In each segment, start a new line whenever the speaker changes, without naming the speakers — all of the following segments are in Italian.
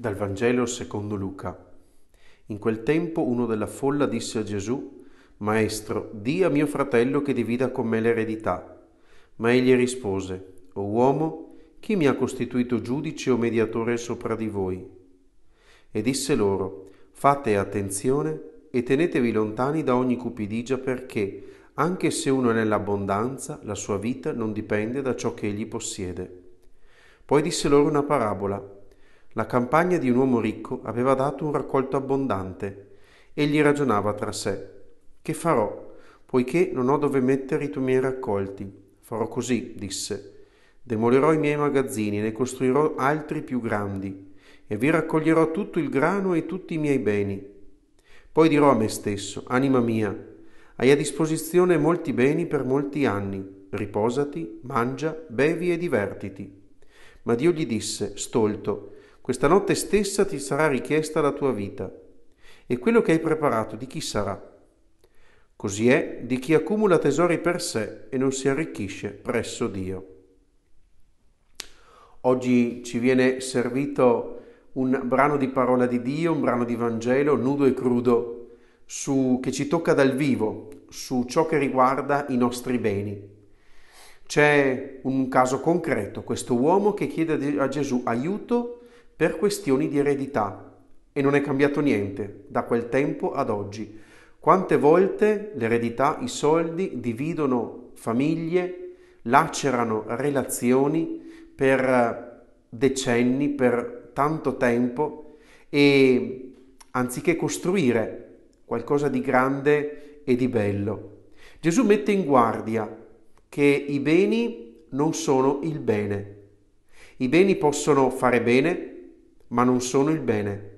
Dal Vangelo secondo Luca. In quel tempo uno della folla disse a Gesù, Maestro, di a mio fratello che divida con me l'eredità. Ma egli rispose, O uomo, chi mi ha costituito giudice o mediatore sopra di voi? E disse loro, Fate attenzione e tenetevi lontani da ogni cupidigia perché, anche se uno è nell'abbondanza, la sua vita non dipende da ciò che egli possiede. Poi disse loro una parabola la campagna di un uomo ricco aveva dato un raccolto abbondante. Egli ragionava tra sé. Che farò? Poiché non ho dove mettere i miei raccolti. Farò così, disse. Demolirò i miei magazzini, ne costruirò altri più grandi, e vi raccoglierò tutto il grano e tutti i miei beni. Poi dirò a me stesso, anima mia, hai a disposizione molti beni per molti anni, riposati, mangia, bevi e divertiti. Ma Dio gli disse, stolto, questa notte stessa ti sarà richiesta la tua vita e quello che hai preparato di chi sarà? Così è di chi accumula tesori per sé e non si arricchisce presso Dio. Oggi ci viene servito un brano di parola di Dio, un brano di Vangelo nudo e crudo, su, che ci tocca dal vivo, su ciò che riguarda i nostri beni. C'è un caso concreto, questo uomo che chiede a Gesù aiuto per questioni di eredità e non è cambiato niente da quel tempo ad oggi. Quante volte l'eredità, i soldi dividono famiglie, lacerano relazioni per eh, decenni, per tanto tempo e anziché costruire qualcosa di grande e di bello. Gesù mette in guardia che i beni non sono il bene. I beni possono fare bene, ma non sono il bene.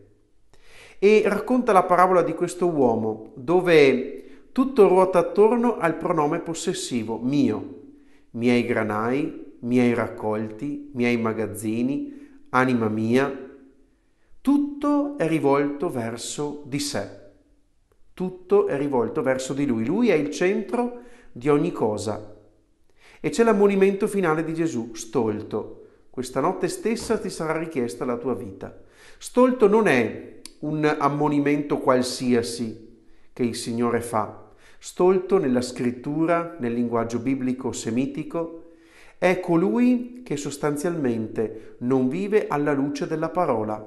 E racconta la parabola di questo uomo, dove tutto ruota attorno al pronome possessivo, mio, miei granai, miei raccolti, miei magazzini, anima mia. Tutto è rivolto verso di sé, tutto è rivolto verso di lui. Lui è il centro di ogni cosa. E c'è l'ammonimento finale di Gesù, stolto, questa notte stessa ti sarà richiesta la tua vita. Stolto non è un ammonimento qualsiasi che il Signore fa. Stolto nella scrittura, nel linguaggio biblico semitico, è colui che sostanzialmente non vive alla luce della parola.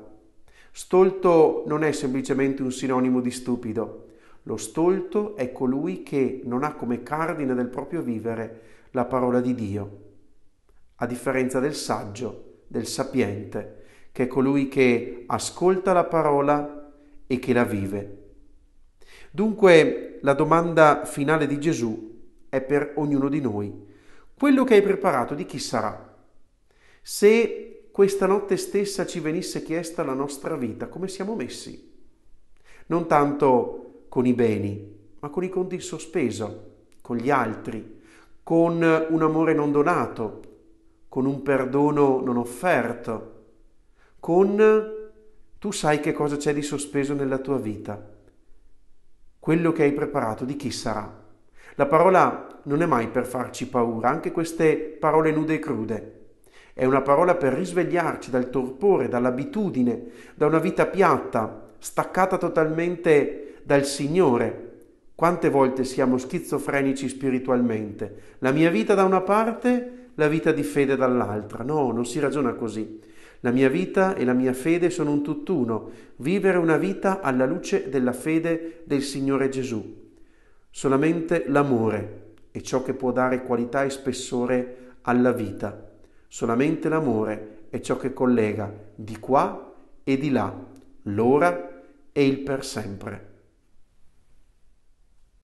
Stolto non è semplicemente un sinonimo di stupido. Lo stolto è colui che non ha come cardine del proprio vivere la parola di Dio a differenza del saggio, del sapiente, che è colui che ascolta la parola e che la vive. Dunque la domanda finale di Gesù è per ognuno di noi. Quello che hai preparato di chi sarà? Se questa notte stessa ci venisse chiesta la nostra vita, come siamo messi? Non tanto con i beni, ma con i conti in sospeso, con gli altri, con un amore non donato, con un perdono non offerto, con tu sai che cosa c'è di sospeso nella tua vita, quello che hai preparato di chi sarà. La parola non è mai per farci paura, anche queste parole nude e crude. È una parola per risvegliarci dal torpore, dall'abitudine, da una vita piatta, staccata totalmente dal Signore. Quante volte siamo schizofrenici spiritualmente? La mia vita da una parte la vita di fede dall'altra. No, non si ragiona così. La mia vita e la mia fede sono un tutt'uno, vivere una vita alla luce della fede del Signore Gesù. Solamente l'amore è ciò che può dare qualità e spessore alla vita. Solamente l'amore è ciò che collega di qua e di là, l'ora e il per sempre.